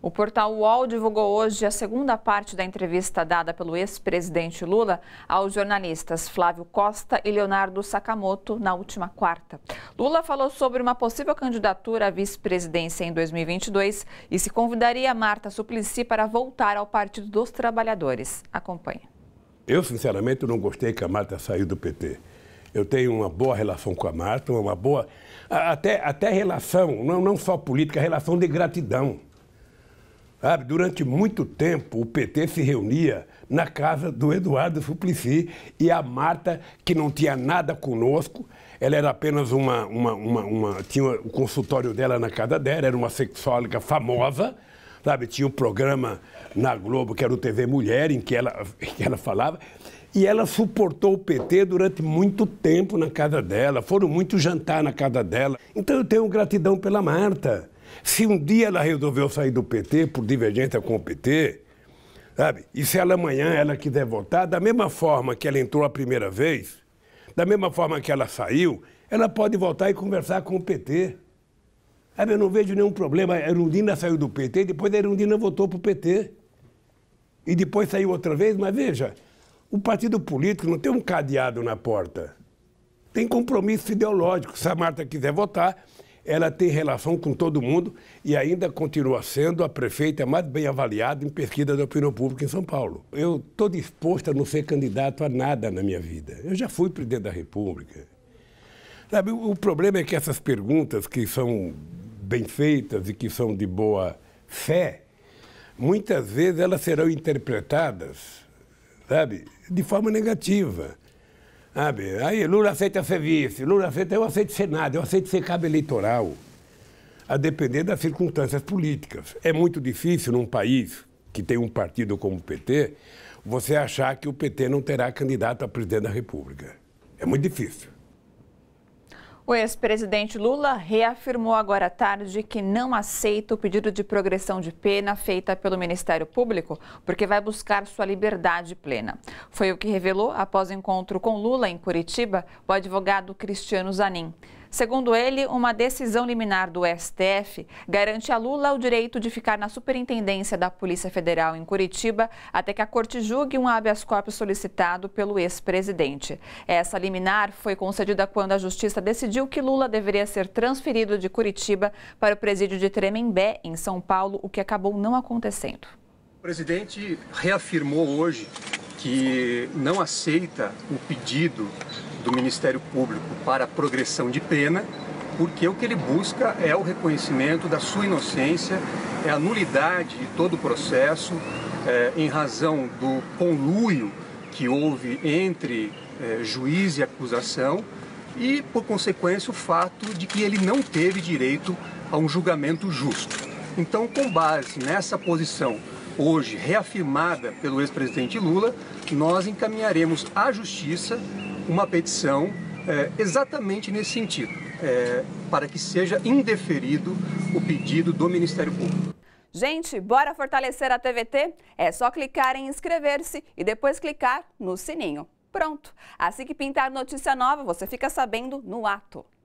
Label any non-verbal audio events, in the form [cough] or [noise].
O portal UOL divulgou hoje a segunda parte da entrevista dada pelo ex-presidente Lula aos jornalistas Flávio Costa e Leonardo Sakamoto na última quarta. Lula falou sobre uma possível candidatura à vice-presidência em 2022 e se convidaria Marta Suplicy para voltar ao Partido dos Trabalhadores. Acompanhe. Eu, sinceramente, não gostei que a Marta saiu do PT. Eu tenho uma boa relação com a Marta, uma boa. Até, até relação, não, não só política, relação de gratidão Sabe, durante muito tempo, o PT se reunia na casa do Eduardo Suplicy e a Marta, que não tinha nada conosco, ela era apenas uma. uma, uma, uma tinha o consultório dela na casa dela, era uma sexóloga famosa, sabe? Tinha um programa na Globo, que era o TV Mulher, em que ela, [laughs] que ela falava. E ela suportou o PT durante muito tempo na casa dela, foram muitos jantar na casa dela. Então eu tenho gratidão pela Marta se um dia ela resolveu sair do PT por divergência com o PT, sabe? E se ela amanhã ela quiser votar, da mesma forma que ela entrou a primeira vez, da mesma forma que ela saiu, ela pode voltar e conversar com o PT. Sabe, eu não vejo nenhum problema. A Erundina saiu do PT, depois a Erundina votou para o PT. E depois saiu outra vez, mas veja, o partido político não tem um cadeado na porta. Tem compromissos ideológicos. Se a Marta quiser votar, ela tem relação com todo mundo e ainda continua sendo a prefeita mais bem avaliada em pesquisa da opinião pública em São Paulo. Eu estou disposto a não ser candidato a nada na minha vida. Eu já fui presidente da República. Sabe, o problema é que essas perguntas que são bem feitas e que são de boa fé, muitas vezes elas serão interpretadas, sabe, de forma negativa. Sabe? Aí Lula aceita ser vice, Lula aceita, eu aceito ser nada, eu aceito ser cabo eleitoral, a depender das circunstâncias políticas. É muito difícil num país que tem um partido como o PT, você achar que o PT não terá candidato a presidente da República. É muito difícil. O ex-presidente Lula reafirmou agora à tarde que não aceita o pedido de progressão de pena feita pelo Ministério Público, porque vai buscar sua liberdade plena. Foi o que revelou após encontro com Lula em Curitiba o advogado Cristiano Zanin. Segundo ele, uma decisão liminar do STF garante a Lula o direito de ficar na superintendência da Polícia Federal em Curitiba até que a corte julgue um habeas corpus solicitado pelo ex-presidente. Essa liminar foi concedida quando a justiça decidiu que Lula deveria ser transferido de Curitiba para o presídio de Tremembé, em São Paulo, o que acabou não acontecendo. O presidente reafirmou hoje que não aceita o pedido do Ministério Público para progressão de pena, porque o que ele busca é o reconhecimento da sua inocência, é a nulidade de todo o processo, é, em razão do conluio que houve entre é, juiz e acusação, e, por consequência, o fato de que ele não teve direito a um julgamento justo. Então, com base nessa posição, hoje reafirmada pelo ex-presidente Lula, nós encaminharemos à Justiça uma petição é, exatamente nesse sentido, é, para que seja indeferido o pedido do Ministério Público. Gente, bora fortalecer a TVT? É só clicar em inscrever-se e depois clicar no sininho. Pronto! Assim que pintar notícia nova, você fica sabendo no ato.